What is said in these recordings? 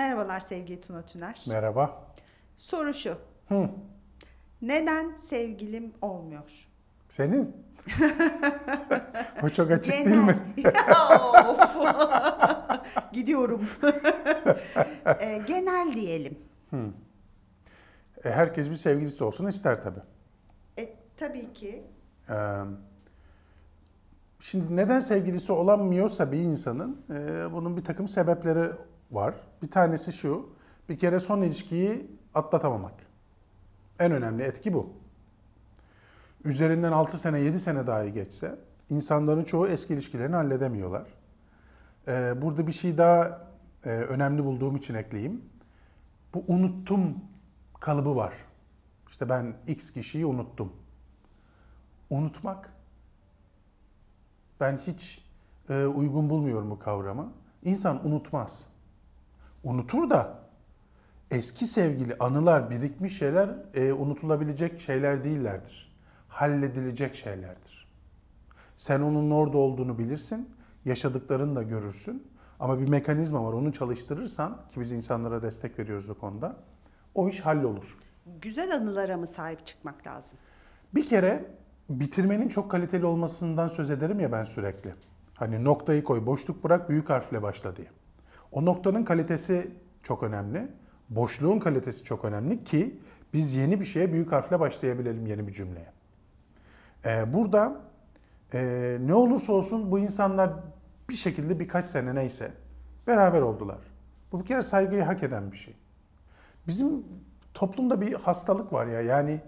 Merhabalar sevgili Tuna Tüner. Merhaba. Soru şu. Hı. Neden sevgilim olmuyor? Senin? Bu çok açık Neden? değil mi? Gidiyorum. e, genel diyelim. Hı. E, herkes bir sevgilisi olsun ister tabii. E, tabii ki. Ee, şimdi neden sevgilisi olamıyorsa bir insanın e, bunun bir takım sebepleri var. Bir tanesi şu. Bir kere son ilişkiyi atlatamamak. En önemli etki bu. Üzerinden 6 sene 7 sene dahi geçse insanların çoğu eski ilişkilerini halledemiyorlar. Ee, burada bir şey daha e, önemli bulduğum için ekleyeyim. Bu unuttum kalıbı var. İşte ben X kişiyi unuttum. Unutmak. Ben hiç e, uygun bulmuyorum bu kavramı. İnsan unutmaz unutur da eski sevgili anılar, birikmiş şeyler e, unutulabilecek şeyler değillerdir. Halledilecek şeylerdir. Sen onun orada olduğunu bilirsin, yaşadıklarını da görürsün. Ama bir mekanizma var onu çalıştırırsan ki biz insanlara destek veriyoruz o konuda. O iş hallolur. Güzel anılara mı sahip çıkmak lazım? Bir kere bitirmenin çok kaliteli olmasından söz ederim ya ben sürekli. Hani noktayı koy, boşluk bırak, büyük harfle başla diye. O noktanın kalitesi çok önemli. Boşluğun kalitesi çok önemli ki biz yeni bir şeye büyük harfle başlayabilelim yeni bir cümleye. Ee, burada e, ne olursa olsun bu insanlar bir şekilde birkaç sene neyse beraber oldular. Bu bir kere saygıyı hak eden bir şey. Bizim toplumda bir hastalık var ya yani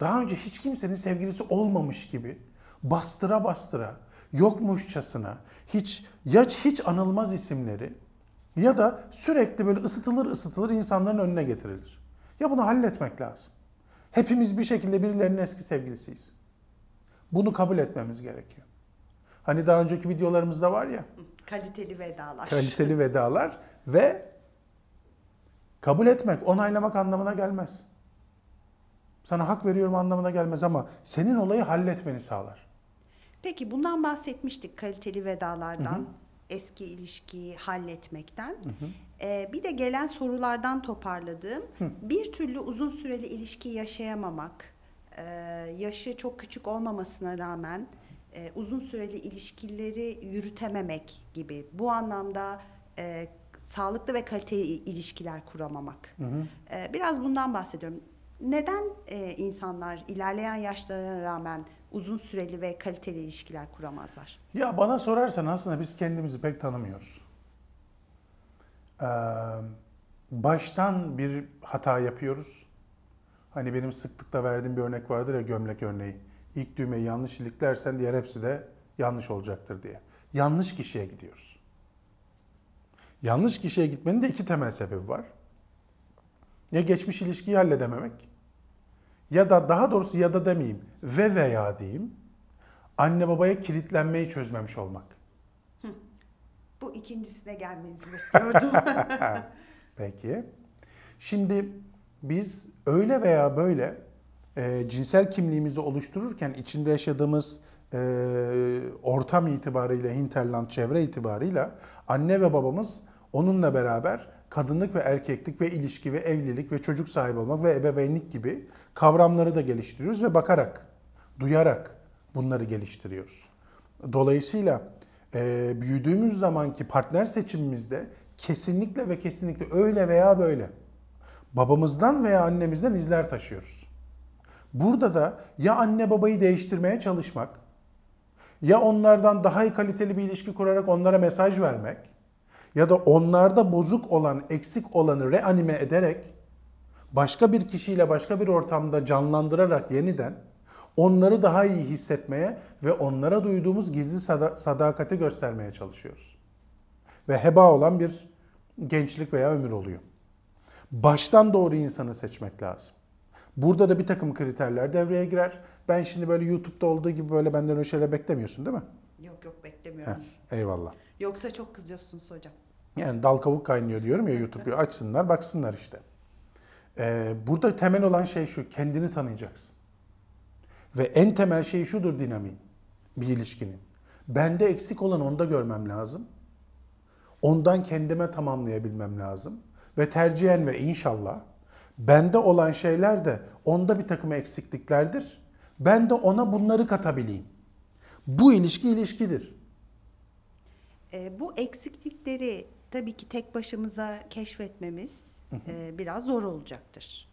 daha önce hiç kimsenin sevgilisi olmamış gibi bastıra bastıra yokmuşçasına hiç ya hiç anılmaz isimleri ya da sürekli böyle ısıtılır ısıtılır insanların önüne getirilir. Ya bunu halletmek lazım. Hepimiz bir şekilde birilerinin eski sevgilisiyiz. Bunu kabul etmemiz gerekiyor. Hani daha önceki videolarımızda var ya. Kaliteli vedalar. Kaliteli vedalar ve kabul etmek, onaylamak anlamına gelmez. Sana hak veriyorum anlamına gelmez ama senin olayı halletmeni sağlar. Peki bundan bahsetmiştik kaliteli vedalardan. Hı hı eski ilişkiyi halletmekten. Hı hı. Ee, bir de gelen sorulardan toparladığım hı. bir türlü uzun süreli ilişki yaşayamamak, e, yaşı çok küçük olmamasına rağmen e, uzun süreli ilişkileri yürütememek gibi. Bu anlamda e, sağlıklı ve kaliteli ilişkiler kuramamak. Hı hı. Ee, biraz bundan bahsediyorum neden e, insanlar ilerleyen yaşlarına rağmen uzun süreli ve kaliteli ilişkiler kuramazlar? Ya bana sorarsan aslında biz kendimizi pek tanımıyoruz. Ee, baştan bir hata yapıyoruz. Hani benim sıklıkla verdiğim bir örnek vardır ya gömlek örneği. İlk düğmeyi yanlış iliklersen diğer hepsi de yanlış olacaktır diye. Yanlış kişiye gidiyoruz. Yanlış kişiye gitmenin de iki temel sebebi var. Ya geçmiş ilişkiyi halledememek ya da daha doğrusu ya da demeyeyim ve veya diyeyim anne babaya kilitlenmeyi çözmemiş olmak. Bu ikincisine gelmenizi bekliyordum. Peki. Şimdi biz öyle veya böyle e, cinsel kimliğimizi oluştururken içinde yaşadığımız e, ortam itibarıyla, hinterland çevre itibarıyla anne ve babamız onunla beraber kadınlık ve erkeklik ve ilişki ve evlilik ve çocuk sahibi olmak ve ebeveynlik gibi kavramları da geliştiriyoruz ve bakarak, duyarak bunları geliştiriyoruz. Dolayısıyla e, büyüdüğümüz zamanki partner seçimimizde kesinlikle ve kesinlikle öyle veya böyle babamızdan veya annemizden izler taşıyoruz. Burada da ya anne babayı değiştirmeye çalışmak, ya onlardan daha iyi kaliteli bir ilişki kurarak onlara mesaj vermek, ya da onlarda bozuk olan, eksik olanı reanime ederek başka bir kişiyle başka bir ortamda canlandırarak yeniden onları daha iyi hissetmeye ve onlara duyduğumuz gizli sadakati göstermeye çalışıyoruz. Ve heba olan bir gençlik veya ömür oluyor. Baştan doğru insanı seçmek lazım. Burada da bir takım kriterler devreye girer. Ben şimdi böyle YouTube'da olduğu gibi böyle benden öyle şeyler beklemiyorsun değil mi? Yok yok beklemiyorum. Heh, eyvallah. Yoksa çok kızıyorsunuz hocam. Yani dal kavuk kaynıyor diyorum ya YouTube'yu açsınlar baksınlar işte. Ee, burada temel olan şey şu kendini tanıyacaksın. Ve en temel şey şudur dinamiğin bir ilişkinin. Bende eksik olan onda görmem lazım. Ondan kendime tamamlayabilmem lazım. Ve tercihen ve inşallah bende olan şeyler de onda bir takım eksikliklerdir. Ben de ona bunları katabileyim. Bu ilişki ilişkidir. E, bu eksiklikleri tabii ki tek başımıza keşfetmemiz e, biraz zor olacaktır.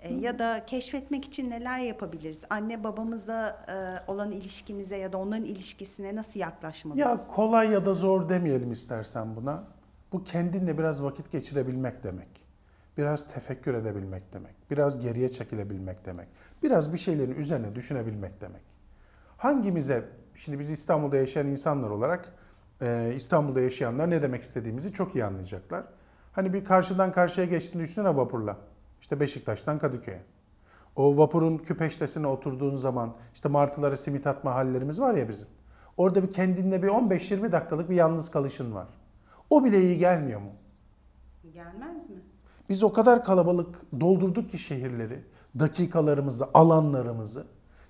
E, ya da keşfetmek için neler yapabiliriz? Anne babamızla e, olan ilişkimize ya da onların ilişkisine nasıl yaklaşmalıyız? Ya kolay ya da zor demeyelim istersen buna. Bu kendinle biraz vakit geçirebilmek demek. Biraz tefekkür edebilmek demek. Biraz geriye çekilebilmek demek. Biraz bir şeylerin üzerine düşünebilmek demek. Hangimize, şimdi biz İstanbul'da yaşayan insanlar olarak ee, İstanbul'da yaşayanlar ne demek istediğimizi çok iyi anlayacaklar. Hani bir karşıdan karşıya geçtiğini düşünsene vapurla. İşte Beşiktaş'tan Kadıköy'e. O vapurun küpeştesine oturduğun zaman işte martılara simit atma hallerimiz var ya bizim. Orada bir kendinle bir 15-20 dakikalık bir yalnız kalışın var. O bile iyi gelmiyor mu? Gelmez mi? Biz o kadar kalabalık doldurduk ki şehirleri, dakikalarımızı, alanlarımızı.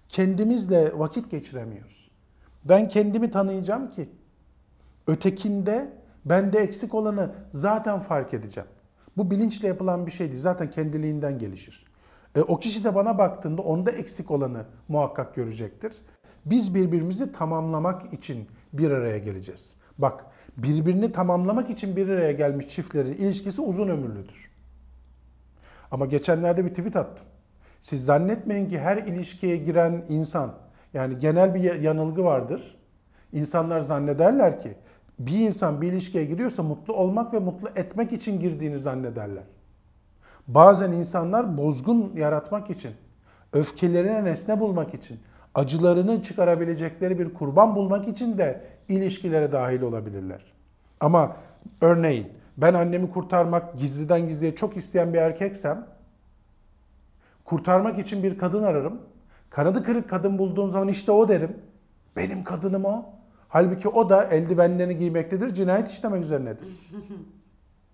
Kendimizle vakit geçiremiyoruz. Ben kendimi tanıyacağım ki Ötekinde bende eksik olanı zaten fark edeceğim. Bu bilinçle yapılan bir şeydi Zaten kendiliğinden gelişir. E, o kişi de bana baktığında onda eksik olanı muhakkak görecektir. Biz birbirimizi tamamlamak için bir araya geleceğiz. Bak birbirini tamamlamak için bir araya gelmiş çiftlerin ilişkisi uzun ömürlüdür. Ama geçenlerde bir tweet attım. Siz zannetmeyin ki her ilişkiye giren insan yani genel bir yanılgı vardır. İnsanlar zannederler ki bir insan bir ilişkiye giriyorsa mutlu olmak ve mutlu etmek için girdiğini zannederler. Bazen insanlar bozgun yaratmak için, öfkelerine nesne bulmak için, acılarını çıkarabilecekleri bir kurban bulmak için de ilişkilere dahil olabilirler. Ama örneğin ben annemi kurtarmak gizliden gizliye çok isteyen bir erkeksem kurtarmak için bir kadın ararım. Kanadı kırık kadın bulduğum zaman işte o derim. Benim kadınım o. Halbuki o da eldivenlerini giymektedir, cinayet işlemek üzerinedir.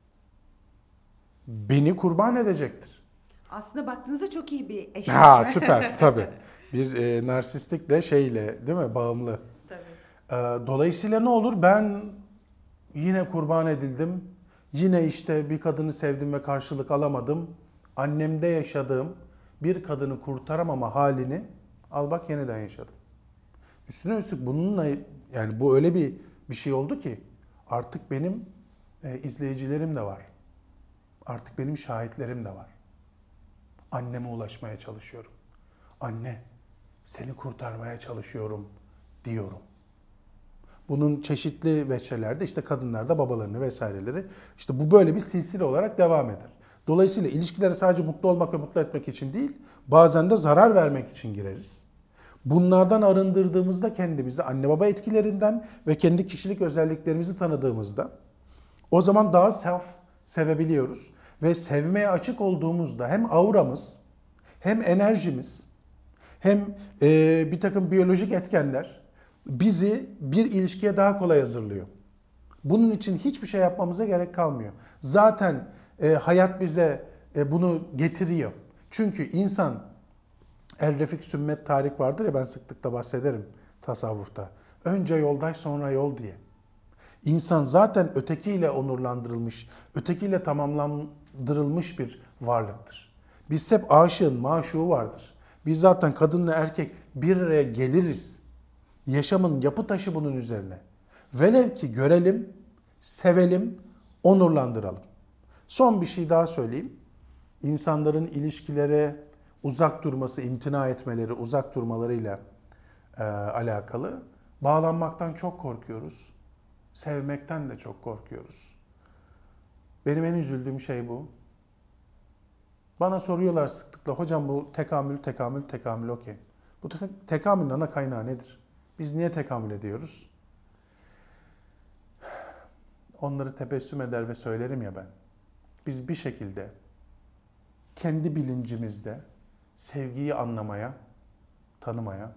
Beni kurban edecektir. Aslında baktığınızda çok iyi bir eşleşme. Ha süper tabii. Bir e, de şeyle değil mi bağımlı. Tabii. E, dolayısıyla ne olur ben yine kurban edildim. Yine işte bir kadını sevdim ve karşılık alamadım. Annemde yaşadığım bir kadını kurtaramama halini al bak yeniden yaşadım. Üstüne üstlük bununla yani bu öyle bir bir şey oldu ki artık benim e, izleyicilerim de var. Artık benim şahitlerim de var. Anneme ulaşmaya çalışıyorum. Anne seni kurtarmaya çalışıyorum diyorum. Bunun çeşitli veçelerde işte kadınlarda babalarını vesaireleri işte bu böyle bir silsile olarak devam eder. Dolayısıyla ilişkilere sadece mutlu olmak ve mutlu etmek için değil, bazen de zarar vermek için gireriz. Bunlardan arındırdığımızda kendimizi anne baba etkilerinden ve kendi kişilik özelliklerimizi tanıdığımızda o zaman daha self sevebiliyoruz. Ve sevmeye açık olduğumuzda hem auramız hem enerjimiz hem e, bir takım biyolojik etkenler bizi bir ilişkiye daha kolay hazırlıyor. Bunun için hiçbir şey yapmamıza gerek kalmıyor. Zaten e, hayat bize e, bunu getiriyor. Çünkü insan El Refik Sümmet Tarik vardır ya ben sıklıkla bahsederim tasavvufta. Önce yolday sonra yol diye. İnsan zaten ötekiyle onurlandırılmış, ötekiyle tamamlandırılmış bir varlıktır. Biz hep aşığın maşuğu vardır. Biz zaten kadınla erkek bir araya geliriz. Yaşamın yapı taşı bunun üzerine. Velev ki görelim, sevelim, onurlandıralım. Son bir şey daha söyleyeyim. İnsanların ilişkilere, uzak durması, imtina etmeleri, uzak durmalarıyla e, alakalı. Bağlanmaktan çok korkuyoruz. Sevmekten de çok korkuyoruz. Benim en üzüldüğüm şey bu. Bana soruyorlar sıklıkla, hocam bu tekamül, tekamül, tekamül okey. Bu tekamülün ana kaynağı nedir? Biz niye tekamül ediyoruz? Onları tebessüm eder ve söylerim ya ben. Biz bir şekilde kendi bilincimizde sevgiyi anlamaya, tanımaya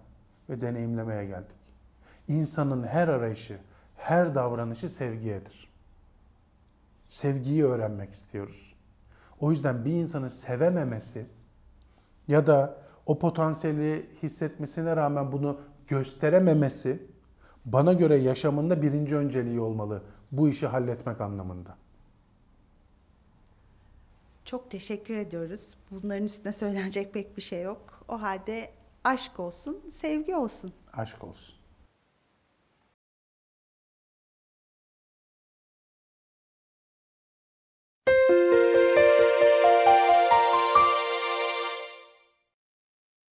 ve deneyimlemeye geldik. İnsanın her arayışı, her davranışı sevgiyedir. Sevgiyi öğrenmek istiyoruz. O yüzden bir insanı sevememesi ya da o potansiyeli hissetmesine rağmen bunu gösterememesi bana göre yaşamında birinci önceliği olmalı bu işi halletmek anlamında. Çok teşekkür ediyoruz. Bunların üstüne söylenecek pek bir şey yok. O halde aşk olsun, sevgi olsun. Aşk olsun.